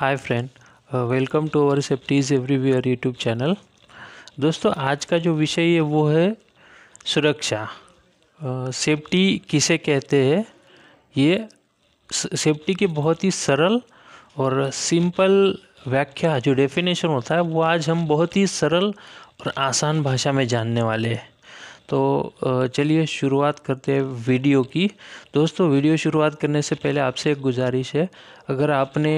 hi friend welcome to our safeties viewer YouTube channel दोस्तों आज का जो विषय है वो है सुरक्षा सेफ्टी uh, किसे कहते हैं ये सेफ्टी की बहुत ही सरल और सिंपल व्याख्या जो डेफिनेशन होता है वो आज हम बहुत ही सरल और आसान भाषा में जानने वाले हैं तो uh, चलिए शुरुआत करते हैं वीडियो की दोस्तों वीडियो शुरुआत करने से पहले आपसे एक गुजारिश है अगर आपने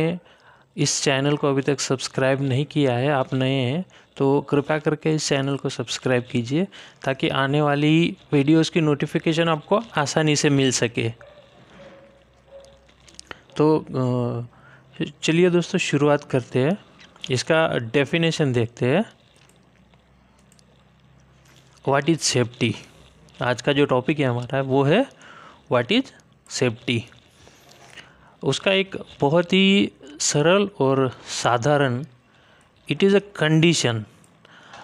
इस चैनल को अभी तक सब्सक्राइब नहीं किया है आप नए हैं तो कृपया करके इस चैनल को सब्सक्राइब कीजिए ताकि आने वाली वीडियोस की नोटिफिकेशन आपको आसानी से मिल सके तो चलिए दोस्तों शुरुआत करते हैं इसका डेफिनेशन देखते हैं व्हाट इज़ सेफ्टी आज का जो टॉपिक है हमारा वो है व्हाट इज़ सेफ्टी उसका एक बहुत ही सरल और साधारण इट इज़ अ कंडीशन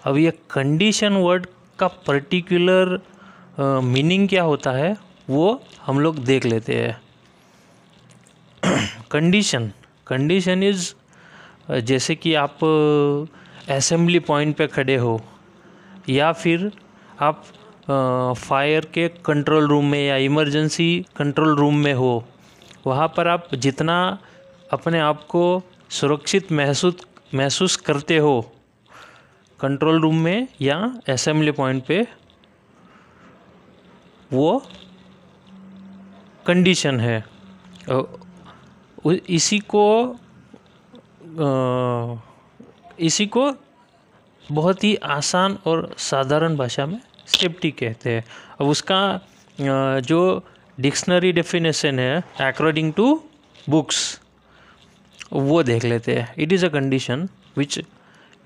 अब यह कंडीशन वर्ड का पर्टिकुलर मीनिंग क्या होता है वो हम लोग देख लेते हैं कंडीशन कंडीशन इज़ जैसे कि आप असेंबली पॉइंट पे खड़े हो या फिर आप फायर के कंट्रोल रूम में या इमरजेंसी कंट्रोल रूम में हो वहाँ पर आप जितना अपने आप को सुरक्षित महसूस महसूस करते हो कंट्रोल रूम में या असेंबली पॉइंट पे वो कंडीशन है इसी को इसी को बहुत ही आसान और साधारण भाषा में सेफ्टी कहते हैं अब उसका जो डिक्शनरी डेफिनेशन है अकॉर्डिंग टू बुक्स वो देख लेते हैं it is a condition which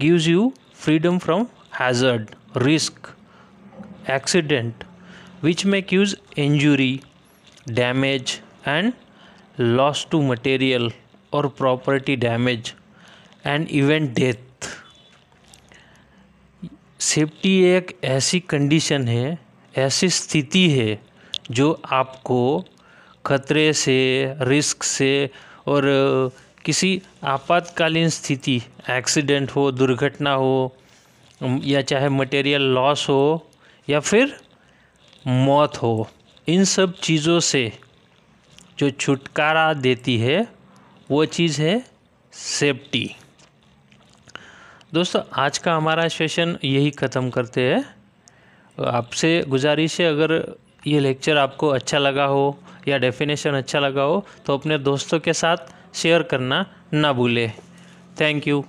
gives you freedom from hazard risk accident which may cause injury damage and loss to material और property damage and event death safety एक ऐसी condition है ऐसी स्थिति है जो आपको खतरे से रिस्क से और किसी आपातकालीन स्थिति एक्सीडेंट हो दुर्घटना हो या चाहे मटेरियल लॉस हो या फिर मौत हो इन सब चीज़ों से जो छुटकारा देती है वो चीज़ है सेफ्टी दोस्तों आज का हमारा सेशन यही ख़त्म करते हैं आपसे गुजारिश है अगर ये लेक्चर आपको अच्छा लगा हो या डेफिनेशन अच्छा लगा हो तो अपने दोस्तों के साथ शेयर करना ना भूलें थैंक यू